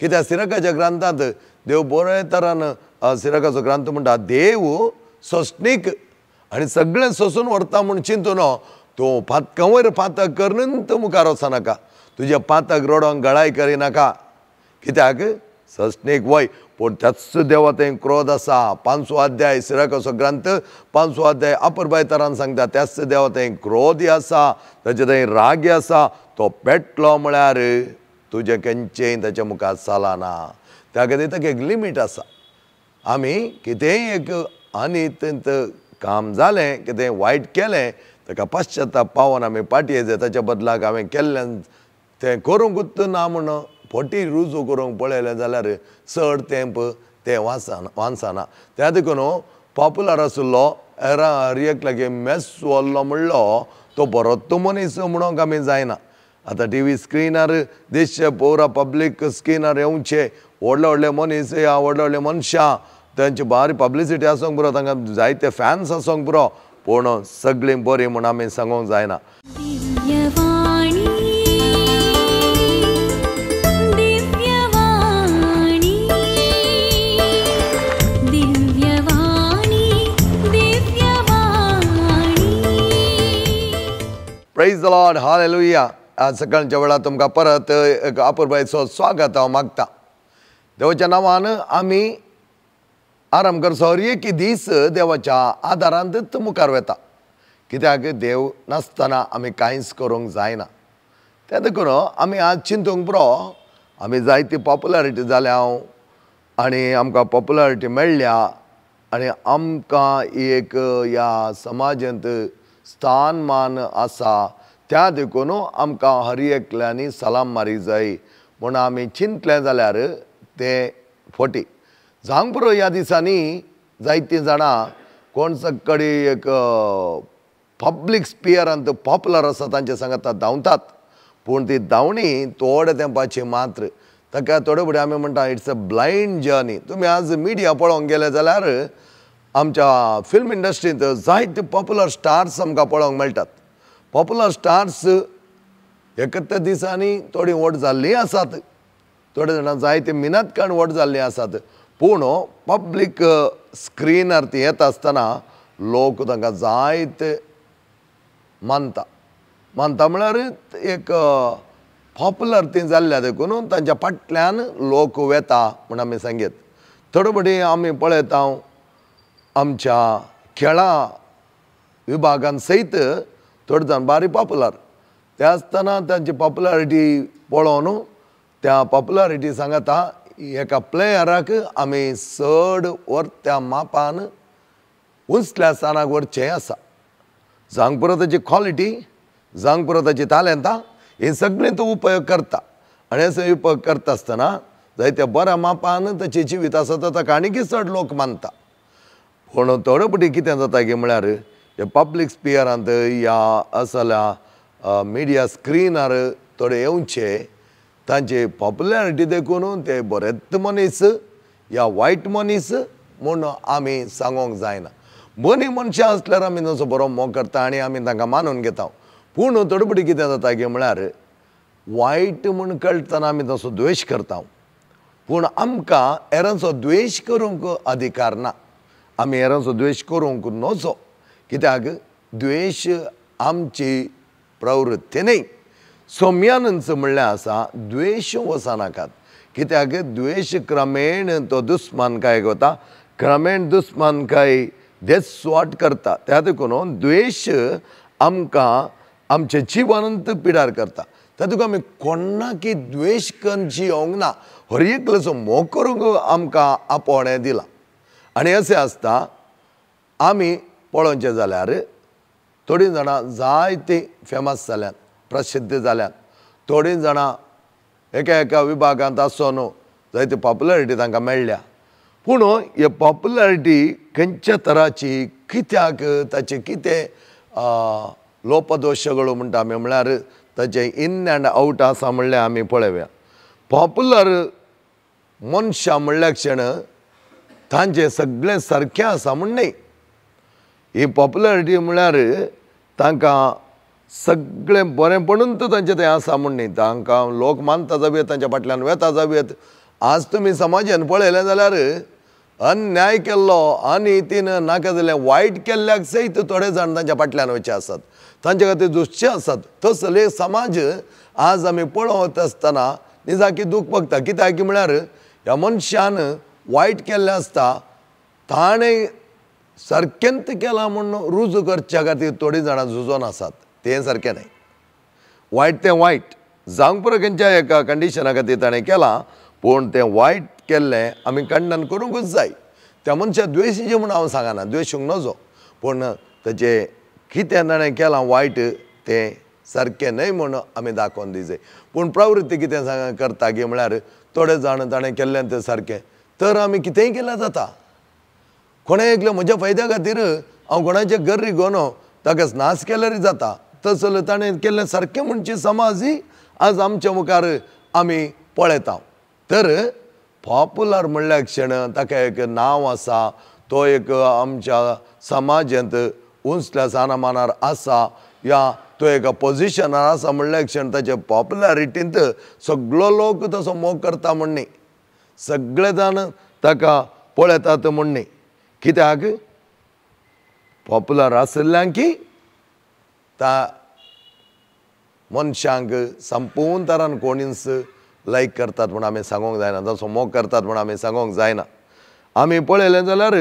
कित्याक सिरकाच्या ग्रंथात देव बोरे तरान सिरकाचो ग्रंथ म्हणटा देव सोसणीक आणि सगळें सोसून व्हरता म्हूण न तूं पात पातक पातां करनंत मुखार वचनाका तुज्या पातक रडोवन गळाय करिनाका कित्याक सस्नेक वय पूण त्याच देवा थंय क्रोध आसा पांचवो अध्याय सिराकाचो ग्रंथ पांचवो अध्याय अपर तरान सांगता त्याच देवा थंय क्रोधी आसा ताचे थंय रागी आसा तो पेटलो म्हळ्यार तुझे कंचें ताच्या मुखार चलाना त्या खातीर ताका एक लिमीट आसा आमी कितेंय एक आनी काम जालें कितें वायट केलें ताका पाश्चाताप पावन आमी पाटये जाय ताच्या बदलाक हांवें केल्ल्यान तें करूंकूच ना म्हूण फटी रुजू करूंक पळयलें जाल्यार चड तेंप तें वाचना वाचना त्या देखून पॉपुलर आसलो एरा रिएक्ट लागीं मेस वल्लो म्हणलो तो तो मनीस म्हणोंक आमी जायना आतां टी व्ही स्क्रिनार दिसचे पौरा पब्लीक स्क्रिनार येवचे व्हडले व्हडले मनीस या व्हडले व्हडले मनशां तेंची बारी पब्लिसिटी आसूंक पुरो तांकां जायते फॅन्स आसूंक पुरो पूण सगळीं बरी म्हूण आमी सांगूंक जायना Praise the Lord. Hallelujah. आज सकाळच्या वेळार तुमकां परत आपुरबायेचो स्वागत हांव मागता देवाच्या नांवान आमी आराम करचो हर एक दीस देवाच्या आदारांत मुखार वेता कित्याक देव नासतना आमी कांयच करूंक जायना ते करून आमी आज चिंतूंक पुरो आमी जायती पॉप्युलरिटी जाल्या आनी आमकां पॉप्युलरिटी मेळ्ळ्या आनी आमकां एक ह्या समाजांत स्थान मान आसा त्या देखून आमकां हर एकल्यानी सलाम मारी जाय म्हूण आमी चिंतले जाल्यार ते फोटी जावंक पुरो ह्या दिसांनी जायतीं जाणां कोण सकाळी एक पब्लीक स्पियरांत पॉप्युलर आसा तांचे सांगात धांवतात पूण ती धांवणी थोडे तेंपाची मात्र ताका थोडे फुडें आमी म्हणटा इट्स अ ब्लायंड जर्नी तुमी आज मिडिया पळोवंक गेले जाल्यार आमच्या फिल्म इंडस्ट्रींत जायते पॉप्युलर स्टार्स आमकां पळोवंक मेळटात पॉप्युलर स्टार्स एकत्र दिसांनी थोडी व्हड जाल्लीं आसात थोडे जाणां जायते मिनत काण व्हड जाल्ली आसात पूण पब्लीक स्क्रिनार ती येता आसतना लोक तांकां जायते मानता मानता म्हळ्यार एक पॉप्युलर ती जाल्ल्या देखून तांच्या फाटल्यान लोक वेता म्हण आमी सांगेत थोडे फावटी आमी पळयता आमच्या खेळा विभागान सयत चड जाण बारी पॉपुलर ते असताना त्यांची पॉप्युलॅरिटी पळोवन त्या पॉपुलरिटी सांगता एका प्लेयराक आम्ही चड वर त्या मापान उंचल्या स्थानाक वरचे असा जांग पुरो ताची क्वॉलिटी जांग पुरो ताची हे सगळे तो उपयोग करता आणि असे उपयोग करता आसतना त्या बऱ्या मापान ताची जिवीत असा तर ताका आणखी चड लोक मानता पूण थोडे पटी कितें जाता गे म्हळ्यार या पब्लीक स्पियरांत या असल्या मिडिया स्क्रिनार थोडे येवचे तांची पॉप्युलॅरिटी देखून ते बरेत मनीस या वायट मनीस म्हूण आमी सांगोंक जायना बरी मनशां आसल्यार आमी बरो मोग करता आनी आमी तांकां मानून घेता पूण तडपडी कितें जाता की म्हळ्यार वायट म्हूण कळटना आमी तांचो द्वेश करता पूण आमकां हेरांचो द्वेश करूंक अधिकार ना आमी हेरांचो द्वेश करूंक नजो कित्याक द्वेश आमची प्रवृत्ती नाही सौम्यानंच म्हणलें आसा द्वेश वचनाकात कित्याक द्वेश क्रमेण तो दुस्मानकायेक वता क्रमेण दुस्मानकाय देस स्वाट करता त्या देखून द्वेश आमकां आमच्या जिवनंत पिडार करता तातूंत आमी कोणाकी द्वेश द्वेष येवंक ना हर एकल्याचो मोग आमकां आपोवणें दिलां आनी अशें आसता आमी पळोवचें जाल्यार थोडीं जाणां जायतीं फेमस जाल्यांत प्रसिद्ध जाल्यांत थोडीं जाणां एका एका विभागांत आसून जायती पॉप्युलरिटी तांकां मेळ्ळ्या पूण हे पॉप्युलरिटी खंयच्या तराची कित्याक ताचे कितें लोपदोशಗಳು म्हणटा आमी म्हळ्यार ताचे इन अँड आवट आसा म्हणल्यार आमी पळोवया पॉप्युलर मनशां म्हणल्या क्षण तांचे सगळें सारकें आसा म्हण न्ही ही पॉप्युलरिटी म्हळ्यार तांकां सगळें बरेंपणून तूं तांचें तें आसा म्हण न्ही तांकां लोक मानता जावयेत तांच्या फाटल्यान वेता जावयेत आज तुमी समाजान पळयलें जाल्यार अन्याय केल्लो अनितीन नाका जाल्यार वायट केल्ल्याक सयत थोडे जाण तांच्या फाटल्यान वचे आसात तांचे खातीर जुसचे आसात तसले समाज आज आमी पळोवत आसतना निजाकी दूख भोगता कित्याक की म्हळ्यार ह्या मनशान वायट केल्लें आसता ताणें सारकेंत केला म्हूण रुजू करच्या खातीर थोडी जाणां झुजोन आसात तें सारकें न्हय वायट तें वायट जावंक पुरो खंयच्या एका कंडिशना खातीर ताणें केलां पूण तें वायट केल्लें आमी खंडन करूंकूच जाय त्या मनशा द्वेशीचें म्हूण हांव सांगना द्वेशूंक नजो पूण त्याचे कितें ताणें केलां वायट तें सारकें न्हय म्हूण आमी दाखोवन दी जाय पूण प्रवृत्ती कितें सांग करता गे म्हळ्यार थोडे जाण ताणें केल्लें तें सारकें तर आमी कितेंय केल्यार जाता कोणें एकलो म्हज्या फायद्या खातीर हांव कोणाचे गर्री गोनो ताका नास केल्यार जाता तसल ताणें केल्लें सारकें म्हणची समाज ही आज आमच्या मुखार आमी पळयता तर पॉप्युलर म्हणल्या क्षण ताका एक नांव आसा तो एक आमच्या समाजांत उंचल्या मानार आसा या तो एका पोजिशनार आसा म्हणल्या क्षण ताचे पॉप्युलरिटींत सगळो लोक तसो मोग करता म्हण सगळे जाण ताका पळयतात म्हण न्ही कित्याक पॉप्युलर की ता मनशांक संपूर्ण तरान कोणीस लायक करतात म्हूण आमी सांगोंक जायना तसो मोग करतात म्हणून आमी सांगोंक जायना आमी पळयलें जाल्यार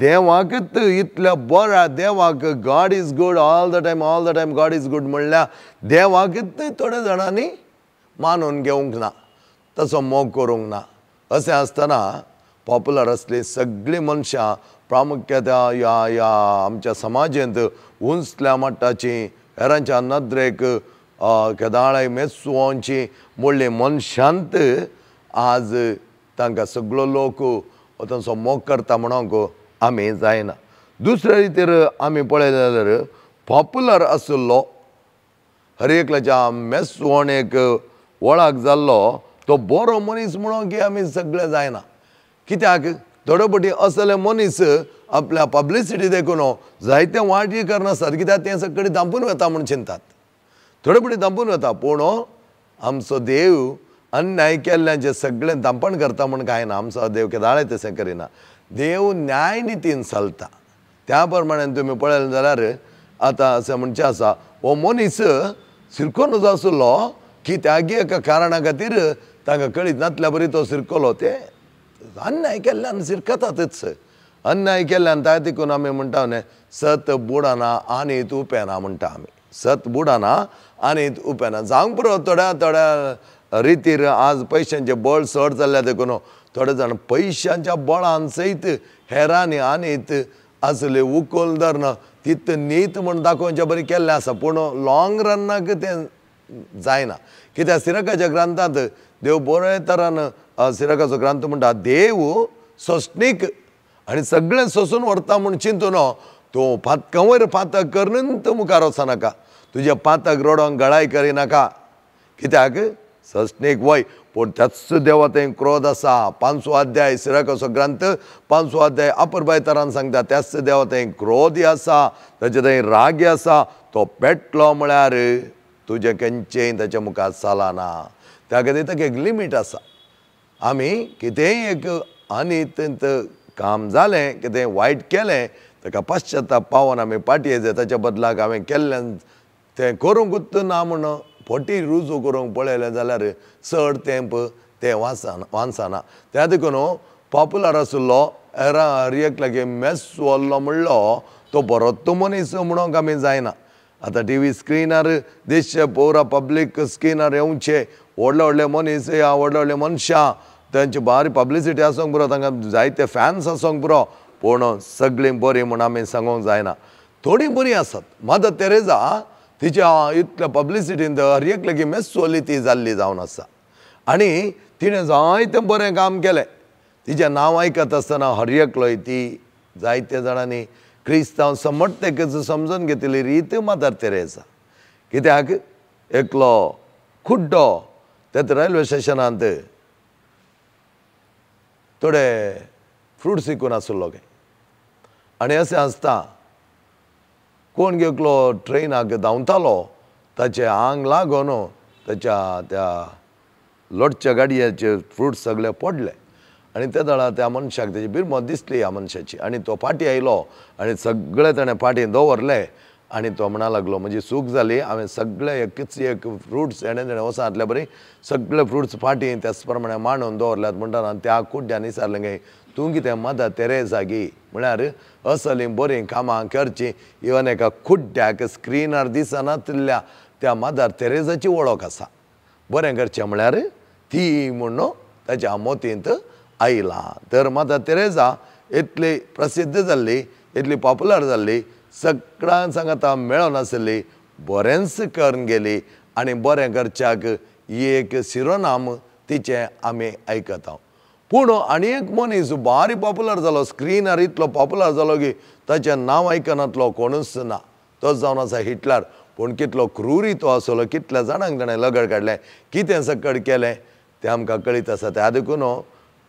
देवाकच इतल्या बऱ्या देवाक God is good all the time all the time God is good म्हणल्या देवाकच थोड्या जाणांनी मानून घेवंक ना तसो मोग करूंक ना असे आसतना पॉप्युलर असली सगळीं मनशां प्रामुख्यता या या आमच्या समाजेंत उंचल्या मट्टाची हेरांच्या नदरेक केदाळे मेसुवांची मोडले मनशांत आज तांकां सगळो लोक तांचो मोग करता म्हणोंक आमी जायना दुसरे रितीर आमी पळयलें जाल्यार पॉप्युलर आसलो हरेकल्याच्या एक वळाक जाल्लो तो बरो मनीस म्हणोन की आमी सगळे जायना कित्याक थोडे असले मनीस आपल्या पब्लिसिटी देखून जायते वाटी करनासतात कित्याक ते सगळे दांपून वता म्हूण चिंतात थोडेपटी दांपून वता पूण आमचो देव अन्याय केल्ल्या सगळे सगळें दांपण करता म्हूण काय ना आमचो देव केदाळे तसे करिना देव न्याय नितीन चलता त्या प्रमाणे तुमी पळयलें जाल्यार आतां असं म्हणचें आसा हो मनीस सिरकोन आसलो की त्यागे एका कारणा खातीर तांकां कळीत नातल्या बरी तो सिरकोलो ते अन्याय केल्ल्यान शिरकता स अन्याय केल्ल्यान जायते देखून आमी म्हणटा न्हय सत बुडाना आनी पेना म्हणटा आमी सत बुडाना आनी उपेना जावंक पुरो थोड्या थोड्या रितीर आज पयशांचे बळ चड जाल्ल्या देखून थोडे जाण पैशांच्या बळान सयत हेरांनी आनीत आसले उकोल धरना तित नीत म्हण दाखोवचें बरें केल्लें आसा पूण लाँग रनाक तें जायना कित्याक सिरकाच्या ग्रंथांत देव बरे तरान सिरकाचो ग्रंथ म्हणटा देव सोसणीक आणि सगळें सोसून व्हरता म्हूण चिंतून तूं पातकां वयर पातक करून तूं मुखार वचनाका तुज्या पातक रडोंक गळाय करिनाका कित्याक ससणीक वय पूण त्याच देवा क्रोध आसा पांचवो अध्याय सिरकाचो ग्रंथ पांचवो अध्याय अपर बायतारान सांगता त्याच देवा थंय क्रोधी आसा ताचे थंय राग आसा तो पेटलो म्हळ्यार तुजें खंयचेय ताच्या मुखार चलना त्या खातीर ताका एक लिमीट आसा आमी कितेंय एक आनी काम जालें कितें वायट केलें ताका पाश्चाताप पावन आमी पाटये जाय ताच्या बदलाक हांवें केल्ल्यान तें करूंकूच ना म्हूण फटी रुजू करूंक पळयलें जाल्यार चड तेंप तें वाचना वाचना त्या देखून पॉपुलर हो, आसलो एरा हरियेक लागी मेस वल्लो म्हणलो तो तो मनीस म्हणोंक आमी जायना आतां टी व्ही स्क्रिनार देश पोवरा पब्लीक स्क्रिनार येवचे व्हडले व्हडले मनीस या व्हडले व्हडले मनशां त्यांची बारी पब्लिसिटी आसूंक पुरो तांकां जायते फॅन्स आसूंक पुरो पूण सगळीं बरी म्हूण आमी सांगूंक जायना थोडीं बरीं आसात मदर तेरेजा तिच्या इतल्या पब्लिसिटीन एक लेगीत चोली ती जाल्ली जावन आसा आनी तिणें जायतें बरें काम केलें तिचें नांव आयकत आसतना हरयकलोय ती जायत्या जाणांनी क्रिस्तांव समर्थतेकेचो समजून घेतली रीत मातार तेरेजा कित्याक एकलो खुड्डो त्यात रेल्वे स्टेशन थोडे फ्रुट्स विकून आसलो गे आणि असे आसता कोण घेतलो ट्रेनाक धांवतालो ताचे आंग लागोन त्याच्या त्या लोटच्या गाडयेचे फ्रुट्स सगळे पडले आणि त्या दळा त्या मनशाक त्याची बिरमत दिसली ह्या मनशाची आणि तो पाटी आयलो आणि सगळे ताणें पाटी दवरले आणि तो म्हणा लागलो म्हणजे सूख जाली हांवें सगळे एकच एक फ्रुट्स येणे देणे वचून बरी सगळे फ्रुट्स फाटी त्याच प्रमाणे मांडून दवरल्यात म्हणटा त्या कुड्ड्यान विचारलें गे तू किती मदत तेरे जागी म्हळ्यार असली बरी कामां करचीं इवन एका खुड्ड्याक स्क्रिनार दिसना त्या मदार तेरेजाची वळख आसा बरें करचें म्हळ्यार ती म्हूण ताच्या मोतींत आयलां तर मदर तेरेजा इतली प्रसिद्ध जाल्ली इतली पॉप्युलर जाल्ली सांगात आतां मेळनासली बरेंच करून गेली आनी बरें करच्याक एक शिरोनाम तिचें आमी आयकता पूण आनी एक मनीस बारीक पॉपुलर जालो स्क्रिनार इतलो पॉप्युलर जालो की ताचें नांव आयकनातलो कोणूच ना तो जावन आसा हिटलर पूण कितलो क्रुरी तो आसलो कितल्या जाणांक ताणें लगड काडलें कितें सकड केलें तें आमकां कळीत आसा तें देखून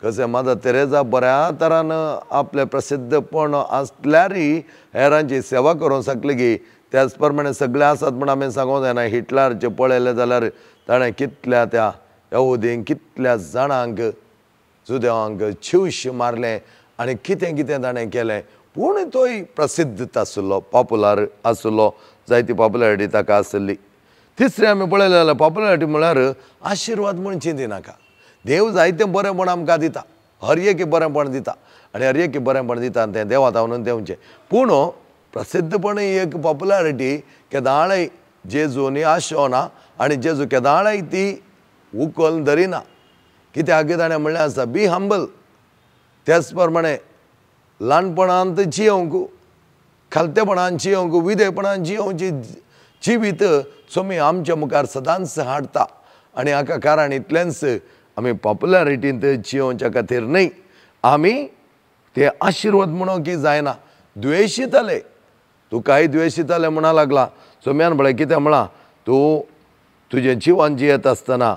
कसं मादा तेरेजा बऱ्या तरान आपले पण असल्यारी हेरांची सेवा करू शकली की त्याचप्रमाणे सगळे आसात म्हणून आम्ही सांगू जायना हिटलरचे पळयलें जाल्यार ताणे कितल्या त्या यहुदींक कितल्या जाणांक जुदेवांक शिवश मारले आणि कितें कितें ताणें केलें पूण तोय प्रसिद्ध आसलो पॉप्युलर आसलो जायती पॉप्युलरिटी ताका आसली तिसरी आमी पळयलें जाल्यार पॉप्युलरिटी म्हळ्यार आशिर्वाद म्हणची दिनाका देव जायते बरेंपण आमकां दिता एक बरेंपण दिता आनी एक बरेंपण दिता तें देवा म्हणून देंवचें पूण प्रसिद्धपणे एक पॉप्युलरिटी केदाळय जेजूनी ना आनी जेजू केदाळय ती उकल धरिना कित्याक ताणें म्हणलें आसा बी हंबल त्याच प्रमाणे ल्हानपणांत जियोंक खालतेपणान जियोंक विदेपणान जियेवची जिवीत सोमी आमच्या मुखार सदांच हाडटा आनी हाका कारण इतलेंच आम्ही पॉप्युलॅरिटीन ते जियोच्या खातीर न्हय आम्ही ते आशीर्वाद म्हणून की जायना तू तुकाय द्वेषितले म्हणा लागला सोम्यान म्हळें कितें म्हणा तू तुझे जिवन जियेत आसतना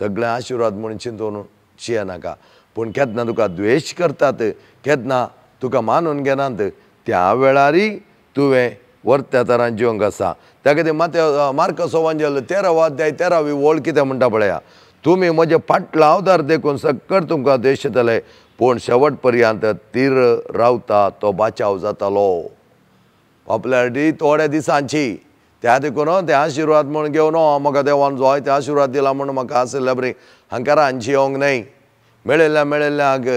सगळे आशीर्वाद म्हणून चिंतून जियेनाका पूण केदना तुका द्वेष करतात केदना तुका मानून घेनात त्या वेळारी तुवें वरत्या तरान जिवंक आसा त्या खातीर मात मार्कसो तेरा तेरा वाद्याय तेरावी ओळ कितें म्हणटा पळया तुम्ही तुमी म्हणजे फाटला फाटलावदार देखून सक्कर तुमकां येतले पूण शेवट पर्यंत तीर रावता तो बाचाव जातालो पॉप्युलरिटी थोड्या दिसांची त्या देखून ते आशिर्वाद म्हूण घेवन म्हाका देवान जो ते आशिर्वाद दिला म्हूण म्हाका आशिल्ल्या बरी हांकां रांदची येवंक न्हय मेळिल्ल्या मेळिल्ल्यांक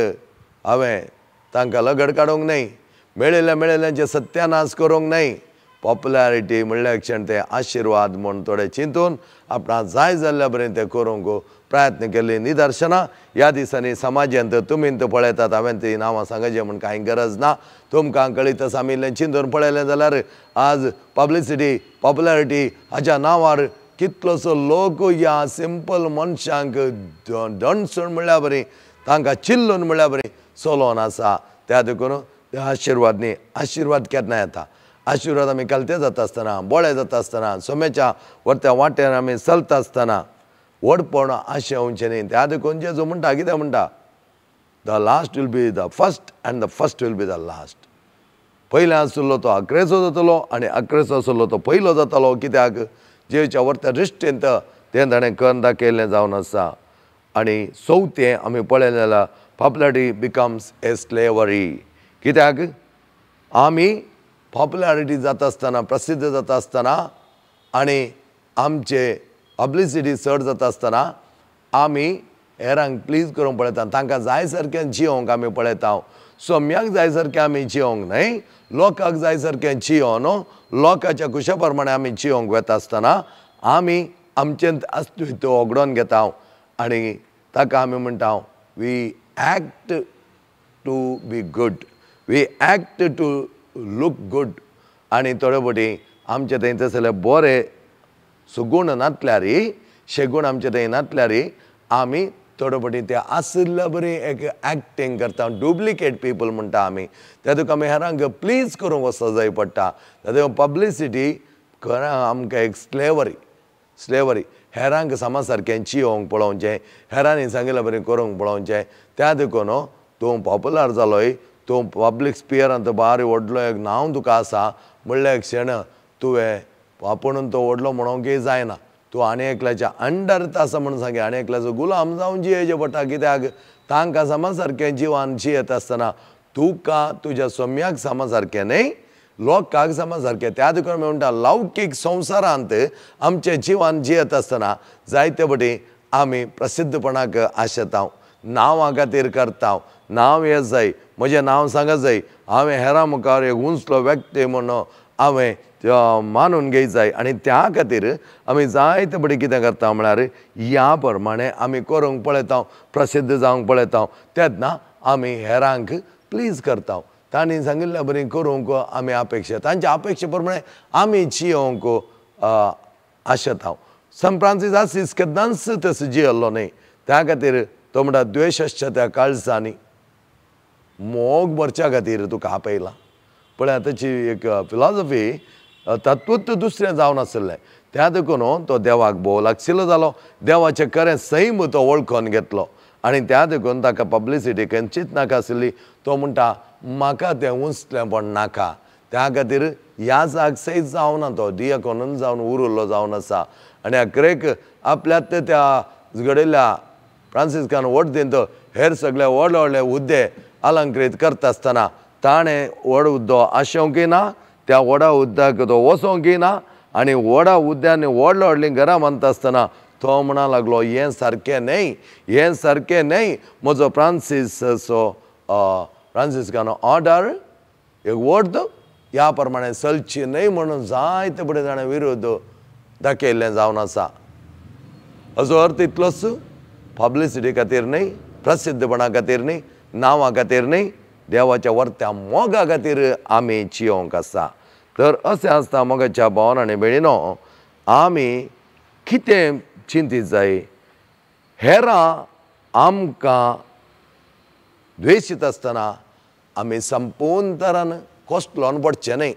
हांवें तांकां लगड काडूंक न्हय मेळिल्ल्या मेळिल्ल्यांचे सत्यानाश करूंक न्हय पॉपुलॅरिटी म्हणल्या क्षण ते आशिर्वाद म्हूण थोडे चिंतून आपणा जाय जाल्ल्या पर्यंत ते करूंक प्रयत्न केले निदर्शना ह्या दिसांनी समाजांत तुम्ही तर पळयतात हांवें ती नांवां सांगचें म्हण कांय गरज ना तुमकां कळीत आमी चिंतून पळयलें जाल्यार आज पब्लिसिटी पॉपुलॅरिटी हाच्या नांवार कितलोसो लोक या सिंपल मनशांक दणसण म्हणल्या बरी तांकां चिल्लून म्हणल्या बरी चलोन आसा त्या देखून आशिर्वाद न्ही आशिर्वाद केन्ना येता आशीर्वाद आम्ही कलते जात असताना बोळे जात असताना सोमेच्या वरत्या वाट्यावर आम्ही चलता असताना वडपण पण आशे नाही त्या देखून जो म्हणटा किती म्हणता the last will be the first and the first will be the last पहिला आसलो तो अकरेचो जातलो आणि अकरेचो आसलो तो पहिलो जातलो कित्याक जेवच्या वरत्या दृश्टीन तें ताणें करून दाखयल्लें जावन आसा आणि चवथें आमी पळयलें जाल्यार बिकम्स ए स्लेवरी कित्याक आमी पॉप्युलॅरिटी जात असताना प्रसिद्ध जात असताना आणि आमचे पब्लिसिटी चड जाता असताना आम्ही हेरांक प्लीज करूंक पळयता तांकां जाय सारकें जियोंक आमी पळयता सोम्याक जाय सारकें आमी जियोंक न्हय लोकांक जाय सारकें जियो न्हू लोकांच्या खुशा प्रमाणे आमी जियोंक वेता आसतना आमी आमचे अस्तित्व ओगडोन घेता आनी ताका आमी म्हणटा we act to be good we act to look good आनी थोडे फावटी आमचे थंय तसले बरे सुगूण नातल्यारी शेगूण आमचे थंय नातल्यारी आमी थोडे फावटी ते आसल्या बरी एक एक्टींग करता डुप्लिकेट पिपल म्हणटा आमी ते तुका आमी हेरांक प्लीज करूंक वचोंक जाय पडटा तातूंत पब्लिसिटी खरें आमकां एक स्लेवरी स्लेवरी हेरांक समज सारकें चियोंक पळोवचें हेरांनी सांगिल्लें बरें करूंक पळोवचें त्या देखून तूं पॉप्युलर जालोय तूं पब्लीक स्पियरान तो भार व्हडलो एक नांव तुका आसा म्हणल्यार शेण तुवें वापरून तो व्हडलो की जायना तूं आनी एकल्याच्या अंडरत आसा म्हणून सांगे आनी एकल्याचो गुलाम जावन जियेचें पडटा कित्याक तांकां समज सारकें जिवान जियेत आसतना तुका तुज्या सोम्याक समज सारकें न्हय लोकांक समज सारकें त्या दुकान म्हणटा लौकीक संवसारांत आमचे जिवान जियेत आसतना जायते पटी आमी प्रसिद्धपणाक आशेता नांवा खातीर करता नांव हें जाय म्हजें नांव सांगत जाय हांवें हेरां मुखार एक उंचलो व्यक्ती म्हणून हांवें मानून घेय जाय आनी त्या खातीर आमी जायते बडी कितें करता म्हळ्यार ह्या प्रमाणे आमी करूंक पळयता प्रसिध्द जावंक पळयता तेन्ना आमी हेरांक प्लीज करता तांणी सांगिल्ल्या बरी करूंक आमी अपेक्षा तांचे अपेक्षे प्रमाणे आमी जियोंक आशेता संप्रांतीस फ्रांसीस आसीस केन्नाच तसो जियल्लो न्ही त्या खातीर तो म्हणटा द्वेश आसच्या त्या काळजांनी मोग भरच्या खातीर तुका पहिला पण आताची एक फिलॉसॉफी तत्वत्व दुसरें जावन आसले त्या देखून तो देवाक भोव लागशिल्लो जालो देवाचे खरें सैम तो वळखोन घेतलो आनी त्या देखून ताका पब्लिसिटी खंयचीच नाका आशिल्ली तो म्हणटा म्हाका ते उंचलें पण नाका त्या खातीर ह्या जाग सैज जावन ना तो दियाकोनून जावन उरलो जावन आसा आनी अकरेक आपल्यात त्या घडयल्या फ्रांसिस्कान वट दिन तो हेर सगळे व्हडले व्हडले हुद्दे अलंकृत करता आसतना ताणें व्हड उद्दो आशोंकय ना त्या व्हडा उदक तो वचोंकय ना आनी व्हडा उद्द्यांनी व्हडलो व्हडलीं घरां बांदता आसतना तो म्हणा लागलो हें सारकें न्हय हें सारकें न्हय म्हजो फ्रांसिसचो फ्रांसिस्कानो ऑर्डर एक व्हड ह्या प्रमाणें चलची न्हय म्हणून जायते पुढे जाणें विरोध दाखयल्लें जावन आसा हाजो अर्थ इतलोच पब्लिसिटी खातीर न्हय प्रसिद्धपणा खातीर न्हय नांवा खातीर न्ही देवाच्या वर्त्या मोगा खातीर आमी जियोंक आसा तर अशें आसता मोगाच्या भावन आनी भयणीनो आमी कितें चिंतीत जाय हेरां आमकां द्वेशीत आसतना आमी संपूर्ण तरान कोस्ट लावन पडचें न्हय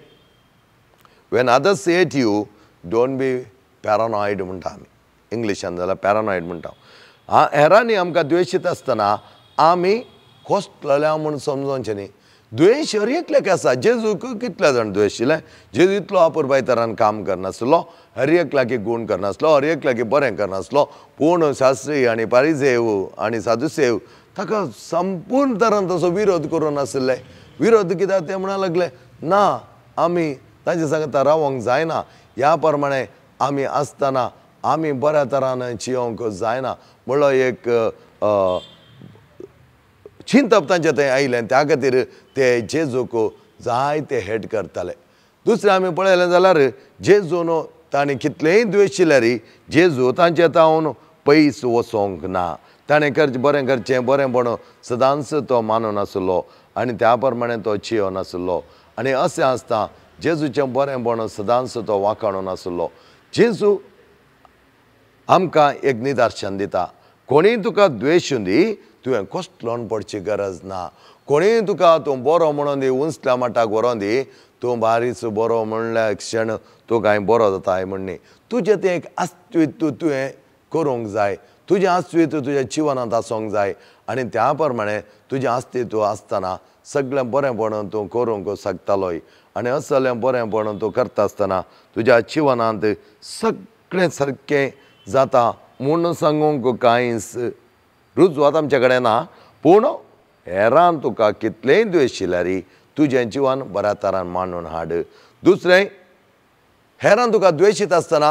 when others hate you don't be paranoid म्हणटा आमी इंग्लिशान जाल्यार पॅरानॉयड म्हणटा हेरांनी आमकां द्वेशीत आसतना आमी कोसलेल्या म्हूण समजोनचें न्ही दुयेंस हरएकल्याक आसा जेजूक कितले जाण दुयेंस आशिल्लें जेजू इतलो अपुरबाय तरान काम करनासलो हर एकल्याकी गूण करनासलो हर एकल्याकी बरें करनासलो पूण शास्त्री आनी पारिजेव आनी साधुसेव ताका संपूर्ण तरान तसो विरोध करून आशिल्ले विरोध कित्याक ते म्हणा लागले ना आमी ताचे सांगता रावोंक जायना ह्या प्रमाणे आमी आसतना आमी बऱ्या तरान जियोंक जायना म्हणलो एक चिंत तांच्या थंय आयलें आनी त्या खातीर ते जेजूको जायते हेट करताले दुसरें आमी पळयलें जाल्यार जेजून ताणें कितलेंय दुयेस शिल्ल्यारी जेजू तांचे तावन पयस वचोंक ना ताणें करचें बरें करचें बरें बण सदांच तो मानो आसलो आनी त्या प्रमाणे तो चियो नासलो आनी अशें आसता जेजूचें बरें बण सदांच तो वाकाणून आसलो जेजू आमकां एक निदर्शन दिता कोणीय तुका द्वेशून दी तुवें कसलोन पडची गरज ना कोणीय तुका तूं बरो म्हणून दी उंचल्या माटाक व्हरोन दी तूं बारीच बरो म्हणल्या क्षण तूं कांय बरो जाताय हांवें म्हणणी तुजें तें एक अस्तित्व तुवें करूंक जाय तुजें अस्तित्व तुज्या जिवनांत आसूंक जाय आनी त्या प्रमाणे तुजें अस्तित्व आसतना सगळें बरेंपण तूं करूंक शकतालोय आनी असलें बरेंपण तूं करता आसतना तुज्या जिवनांत सगळें सारकें जाता म्हूण सांगूंक कांयच रुजवात आमचे कडेन ना पूण हेरान तुका कितलेय दुयेंस शिल्ल्या तुजें जिवन बऱ्या तरान मांडून हाड दुसरें हेरान तुका द्वेशीत आसतना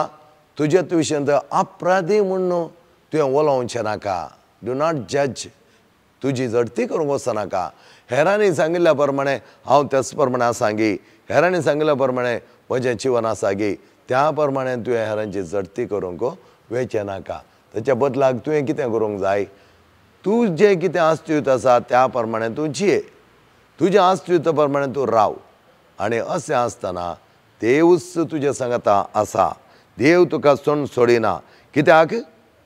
तुजे तर अपराधी म्हूण न्हू तुवें नाका डू नॉट जज तुजी जडती करूंक वचनाका हेरांनी सांगिल्ल्या प्रमाणे हांव त्याच प्रमाणे गे हेरांनी सांगिल्ल्या प्रमाणे म्हजें जिवन आसागी त्या प्रमाणे तुवें हेरांची झडती करूंक वेचें नाका ताच्या बदलाक तुवें कितें करूंक जाय तू जे कितें अस्तित्व आसा त्या प्रमाणे तूं जिये तुजें अस्तित्व प्रमाणे तूं राव आनी अशें आसतना देवूच तुज्या सांगता आसा देव तुका सण सोडिना कित्याक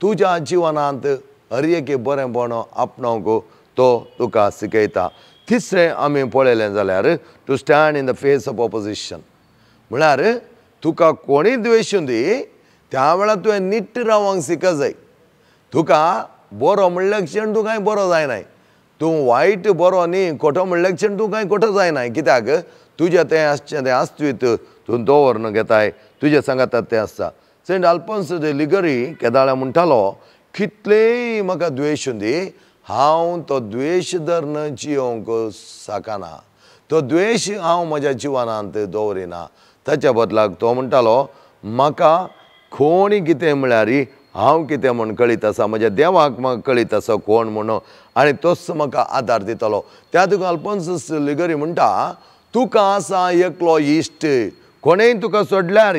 तुज्या जिवनांत हर एक बरें बोणो आपणावंक तो तुका शिकयता तिसरें आमी पळयलें जाल्यार to stand in the face of opposition म्हळ्यार तुका कोणी द्वेशून दी त्या वेळार तुवें निट्ट रावंक शिक जाय तुका बरो म्हणल्या क्षण तूं कांय बरो जायनाय तू वायट बरो न्ही खोटो म्हणल्या क्षण तूं कांय खोटो जायनाय कित्याक तुजें तें आसचें तें तू तूं दवरून घेताय तुजें सांगातात तें आसता सेंट दे लिगरी केदाळ्या म्हणटालो कितलेय म्हाका द्वेश दी हांव तो द्वेश धरन जियोंक साकाना तो द्वेश हांव म्हज्या जिवनांत दवरिना ताच्या बदलाक तो म्हणटालो म्हाका कोणी कितें म्हळ्यार हांव कितें म्हण कळीत आसा म्हज्या देवाक म्हाका कळीत आसा कोण म्हणून आनी तोच म्हाका आदार दितलो त्या तुका अल्पंस लिगरी म्हणटा तुका आसा एकलो इश्ट कोणेंय तुका सोडल्यार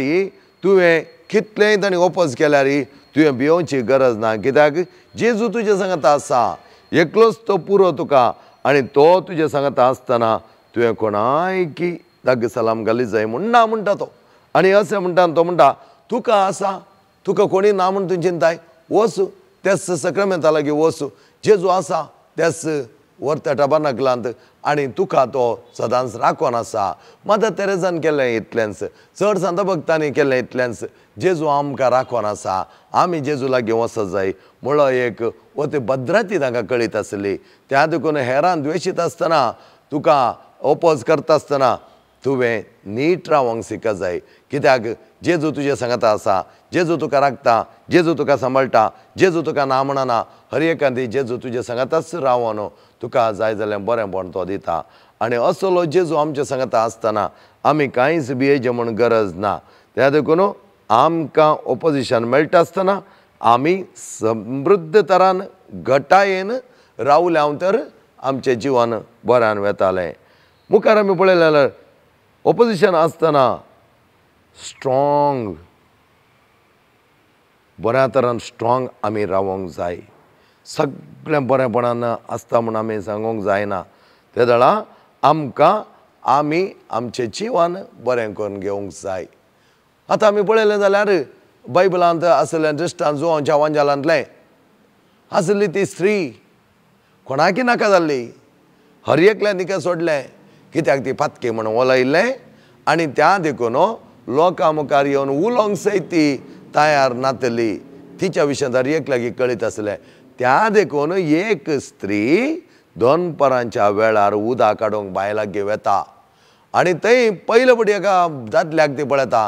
तुवें कितलेंय ताणें ओपोज केल्यार तुवें भियोवची गरज ना कित्याक जेजू तुजे सांगता आसा एकलोच तो पुरो तुका आनी तो तुजे सांगता आसतना तुवें कोणाय की सलाम घाली जाय म्हूण ना म्हणटा तो आनी असें म्हणटा तो म्हणटा तुका आसा तुका कोणी ना म्हूण तुवें चिंताय वसू त्याच सक्रमेंता लागीं जे जेजू आसा त्याच त्या टबानकलांत आनी तुका तो सदांच राखोन आसा माता तेरेजान केल्लें इतलेंच चड संत भक्तांनी केल्लें इतलेंच जेजू आमकां राखोन आसा आमी जेजू लागीं वचत जाय म्हळो एक वो भद्रती तांकां कळीत आसली त्या देखून हेरान द्वेशीत आसतना तुका ओपोज करता आसतना तुवें नीट रावंक शिका जाय कित्याक जे जो तुझे संगता असा जे जो तुका राखता जे जो तुका सांबाळटा जे जो तुका ना म्हणना हर एकांदी जे जो तुजे संगताच रावन तुका जाय जाल्यार बरें पण तो दिता आनी असलो जेजू आमच्या संगता आसतना आमी कांयच बियेजे म्हण गरज ना त्या देखून आमकां ओपोजिशन मेळटा आसतना आमी समृद्ध तरान घटायेन रावले तर आमचें जिवन बऱ्यान वेतालें मुखार आमी पळयलें जाल्यार ओपोजिशन आसतना स्ट्रॉंग बऱ्या तरान स्ट्रॉंग आमी रावोंक जाय सगळें बरेपणान आसता म्हूण आमी सांगूंक जायना ते जाणा आमकां आमी आमचे जिवान बरें करून घेवंक जाय आतां आमी पळयलें जाल्यार बायबलांत आसलें दृश्टांत जुवांच्या जालांतले आसली ती स्त्री कोणाकी नाका जाल्ली हर एकल्यान तिका सोडलें कित्याक ती पातकी म्हणून वलयिल्लें आनी त्या देखून हो, सैती तयार ಉಲೋಂಗ್ಸೈತಿ तिच्या ನಾತಲ್ಲಿ दर एक एकल्यागी कळीत असले त्या देखून एक स्त्री दनपरांच्या वेळार उदक काढूक बायलाक घेव येता आणि थंय पहिलं फावटी एका दादल्याक ती पळयता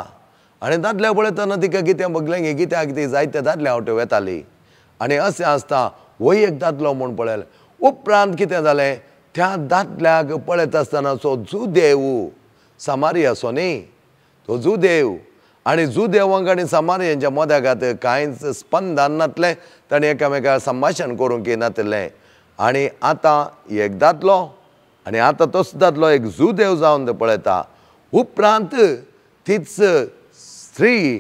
आनी दादल्याक पळयतना तिका कितें बगल्यांक हे कित्याक ती जायत्या दादल्या हावट्यो येताली आणि असे आसता वय एक दादलो म्हूण पळयलें उपरांत कितें जालें त्या दादल्याक पळयता आसतना सो देवू सामारी असो न्ही तो जुदेव आनी जुदेवांक समान समार यांच्या मोद्याखात कांयच स्पंदन नातलें ताणें एकामेकाक संभाषण करूंक येनातलें आणि आता एक दादलो आणि आता तोच दादलो एक जुदेव जाऊन पळयता उपरांत तीच स्त्री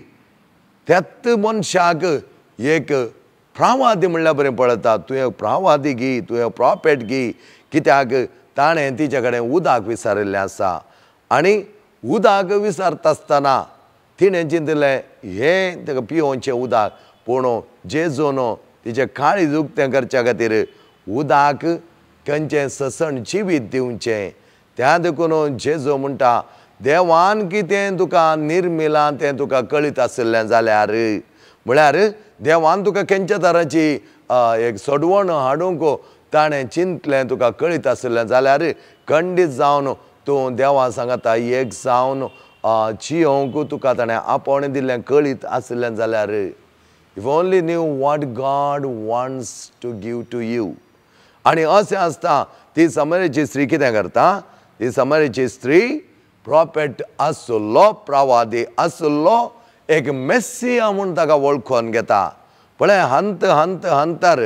त्यात मनशाक एक प्रावादी म्हणल्या बरें पळयता तुवें प्रावादी गी तुवें प्रॉपेट गी कित्याक ताणें तिचे कडेन उदक विसारिल्लें आसा आनी उदक आसतना तिणें चिंतलें हें तेका पियोवचें उदक पूण जेजोनो तिचें काळीज उक्तें करच्या खातीर उदक खंयचें ससण जिवीत दिवचें त्या देखून जेजो म्हणटा देवान कितें तुका निर्मिला तें तुका कळीत आशिल्लें जाल्यार म्हळ्यार देवान तुका खंयच्या तराची एक सोडवण हाडूंक ताणें चिंतलें तुका कळीत आसलें जाल्यार खंडीत जावन तूं देवा सांगाता एक जावन जियोंक तुका ताणें आपोवणें दिल्लें कळीत आसलें जाल्यार if only knew what God wants to give to you आनी अशें आसता ती समरेची स्त्री कितें करता ती समरेची स्त्री प्रॉपेट आसलो प्रवादी आसलो एक मेस्सिया म्हूण ताका वळखोन घेता पळय हंत हंत हंतार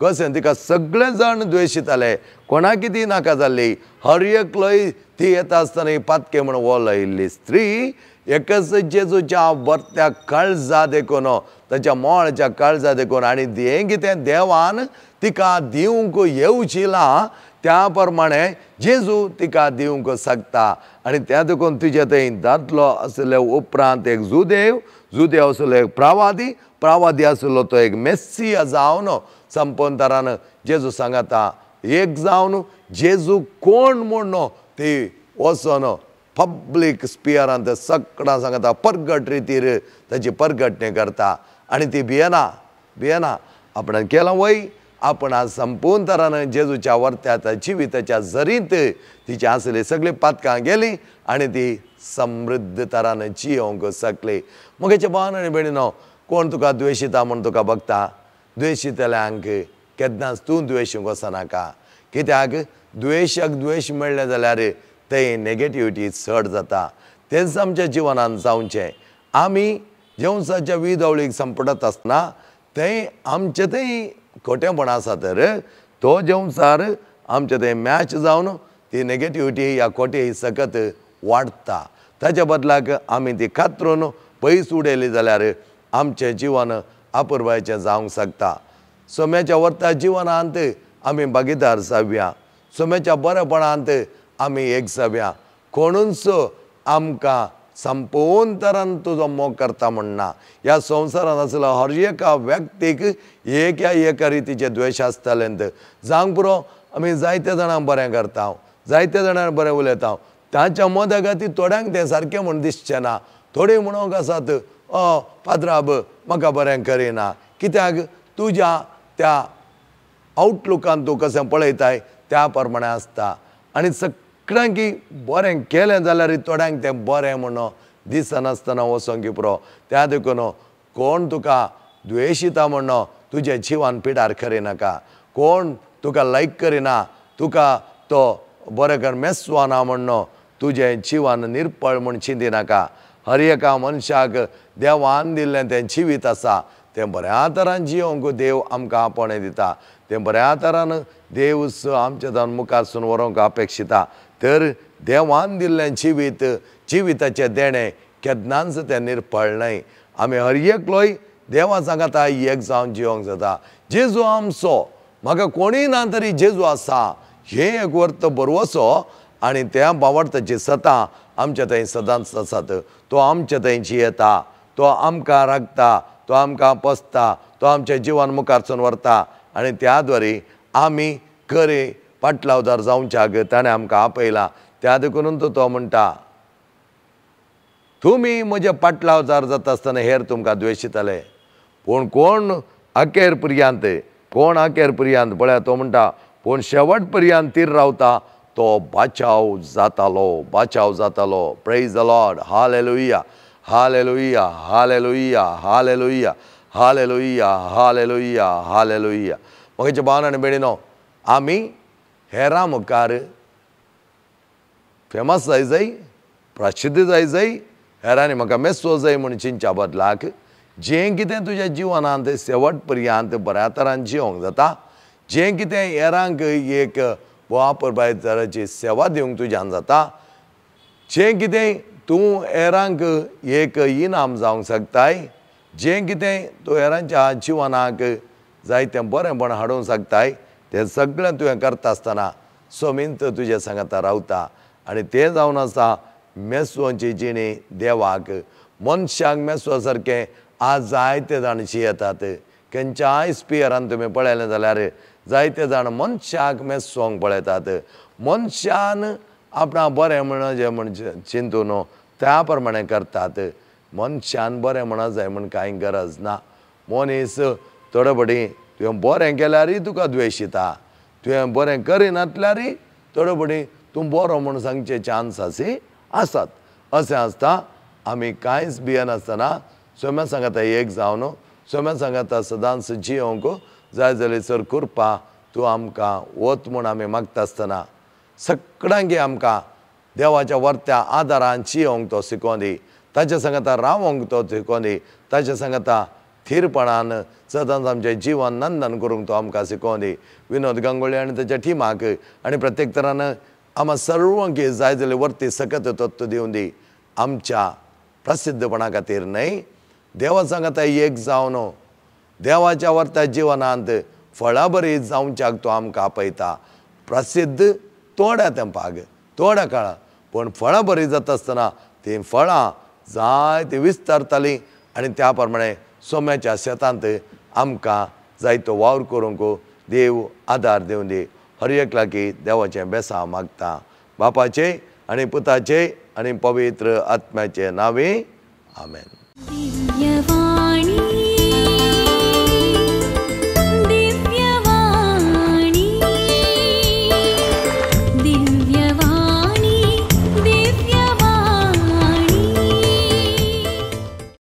कशें तिका सगळे जाण द्वेशिताले कोणाकी ती नाका जाल्ली हर एकलोय ती येता आसतना ही पातके म्हणून वॉल स्त्री एकच जेजूच्या बरत्या काळजा देखून त्याच्या मोळच्या काळजा देखून आणि हे कितें देवान तिका दिवंक येवचिलां त्या प्रमाणे जेजू तिका दिवंक शकता आणि त्या देखून तिच्या थंय दादलो असले उपरांत एक जुदेव जुदेव असलो एक प्रावादी प्रावादी असलो तो एक मेस्सी जावन संपोन तरान जेजू सांगता एक जावन जेजू कोण म्हूण ती वचोन पब्लीक ते सगळां सांगता परगट रितीर ताची परगटणी करता आनी ती भियेना भियेना आपण केला वय आपण आज संपूर्ण तरान जेजूच्या वर्त्यात जिविताच्या जरीत तिची आसली सगळी पातकां गेली आणि ती समृद्ध तरान जियोंक सकली मुगेच्या भावन आनी भयणीनो कोण तुका द्वेशिता म्हूण तुका बघता द्वेशितल्यांक केन्नाच तूं द्वेशूंक वसनाका कित्याक दुयेशाक द्वेष मेळ्ळे जाल्यार ते नेगेटिविटी चड जाता तेंच आमच्या जिवनान जावचें आमी जेवसाच्या विदवळीक संपटत आसतना ते आमचें थंय खोटेपणां आसा तर तो जेवसार आमचें थंय मॅच जावन ती नेगेटिविटी ह्या ही सकत वाढता ताच्या बदलाक आमी ती कातरून पयस उडयली जाल्यार आमचे जीवन आपुरबायचें जावंक शकता सोम्याच्या वर्ता जीवनांत आम्ही भागीदार जावया सुमेच्या बरेपणांत आमी एक जाव्या कोणूच आमकां संपोवन तरान तुजो मोग करता म्हणना ह्या संवसारांत आसलो हर एका व्यक्तीक एक या एका रितीचे द्वेश आसताले जावंक पुरो आमी जायत्या जाणांक बरें करता जायते जायत्या जाणांक बरें उलयता ताच्या मदा खातीर थोड्यांक तें सारकें म्हूण दिसचें ना थोडे म्हणूंक आसात अ पात्राब म्हाका बरें करिना कित्याक तुज्या त्या आवटलुकान तूं कसं पळयताय त्या प्रमाणे आसता आनी सगळ्यांकी बरें केलें जाल्यार थोड्यांक तें बरें म्हणो दिसनासतना वचोंक हो पुरो त्या देखून कोण तुका द्वेशिता म्हण तुजे जिवान पिडार करिनाका कोण तुका लायक करिना तुका तो बरें कर मेस्वाना म्हण तुजें जिवान निर्पळ म्हण नाका हर एका मनशाक देवान दिल्लें तें जिवीत आसा तें बऱ्या तरान जिवंक देव आमकां आपणें दिता ते बऱ्या तरान देव उत्सव आमच्या जावन मुखार व्हरोंक अपेक्षिता तर देवान दिल्लें जिवीत जिविताचें देणें केदनांच तें निर्पळ न्हय आमी हर एकलोय देवा सांगाता एक जावन जिवंक जाता जेजू आमचो म्हाका कोणीय ना तरी जेजू आसा हे एक वर्त बरवसो आनी त्या बावडताची सतां आमच्या थंय सदांच आसात तो आमच्या थंयची येता तो आमकां रागता तो आमकां पसता तो आमच्या जिवन मुखारसून व्हरता आणि त्याद्वारे आम्ही खरे पाटलावदार जाऊन चाग ताणें आमकां आपयला त्या देखून तो म्हणटा तुमी म्हज्या पाटलावजार जाता आसतना हेर तुमकां आले पूण कोण अखेर पर्यंत कोण अखेर पर्यंत पळया तो म्हणटा पूण शेवट पर्यंत तीर रावता तो बाचाव जातालो बाचाव जातालो प्रेज द लॉर्ड हाल एलोईया हाल एलोईया हाल एलोईया हाल हालेलुया हालेलुया हालेलुया येईया हा लै लोया मगाच्या भावना आणि भेणीनो आम्ही हेरा मुखार फेमस जैज प्रसिद्ध जय जई हेरांनी मला मेसू जै म्हण चिंच्या बदलाक जे कितें त तुझ्या जीवनात शेवट पर्यांत बऱ्या तरांे कितें येरांक एक वापर बी सेवा दिवंक तुज्यान जाता जे कितें तू येरांक एक इनाम जावंक शकताय जे कितें तुवेरांच्या हातची जिवनाक जायतें बरें बण हाडूंक सकताय तें सगळें तुवें करता आसतना सोमींत तुज्या सांगाता रावता आनी तें जावन आसा मेस्वांची जिणी देवाक मनशाक मेस्वा सारकें आज जायते शी येतात खंयच्याय स्पियरान तुमी पळयलें जाल्यार जायते जाण मनशाक मेस्वंक पळयतात मनशान आपणा बरें जें म्हण चिंतून त्या प्रमाणे करतात मन शान बरें म्हणा जाय म्हण कांय गरज ना मनीस थोडे फाटी तुवें बरें केल्यारय तुका द्वेश येता तुवें बरें करिनातल्यारय थोडे तूं बरो म्हूण सांगचे चान्सासी आसात असे आसता आमी कांयच भियेनासतना सोम्या सांगाता एक जावन सोम्या सांगाता सदांच जियोंक जाय जाल्यार सर कुरपा तूं आमकां वत म्हूण आमी मागता आसतना सगळ्यांक आमकां देवाच्या वर्त्या आदारान जियोंक तो शिकोवन दी ताच्या राम रावंक तो थिकोनी ताच्या सांगाता थीरपणान सदांच आमचे जिवन नंदन करूंक तो आमकां विनोद गांगुळे आनी ताच्या टिमाक आनी प्रत्येक तरान आम्हा सर्वांक जाय जाल्यार वर्ती सकत तत्व दिवन दी आमच्या प्रसिद्धपणा खातीर न्हय देवा सांगता एक जावन देवाच्या वर्ता जिवनांत फळां बरी जावच्याक तो आमकां आपयता प्रसिद्ध तोड्या तेंपाक तोड्या काळा पूण फळां बरी जाता आसतना तीं फळां जायते विस्तारताली आणि त्या प्रमाणे सोम्याच्या शेतांत आमकां जायतो वावर करूंक देव आदार देऊन दी हर लागी देवाचें बेसांव मागता बापाचे आणि पुताचे आणि पवित्र आत्म्याचे नावे आमेन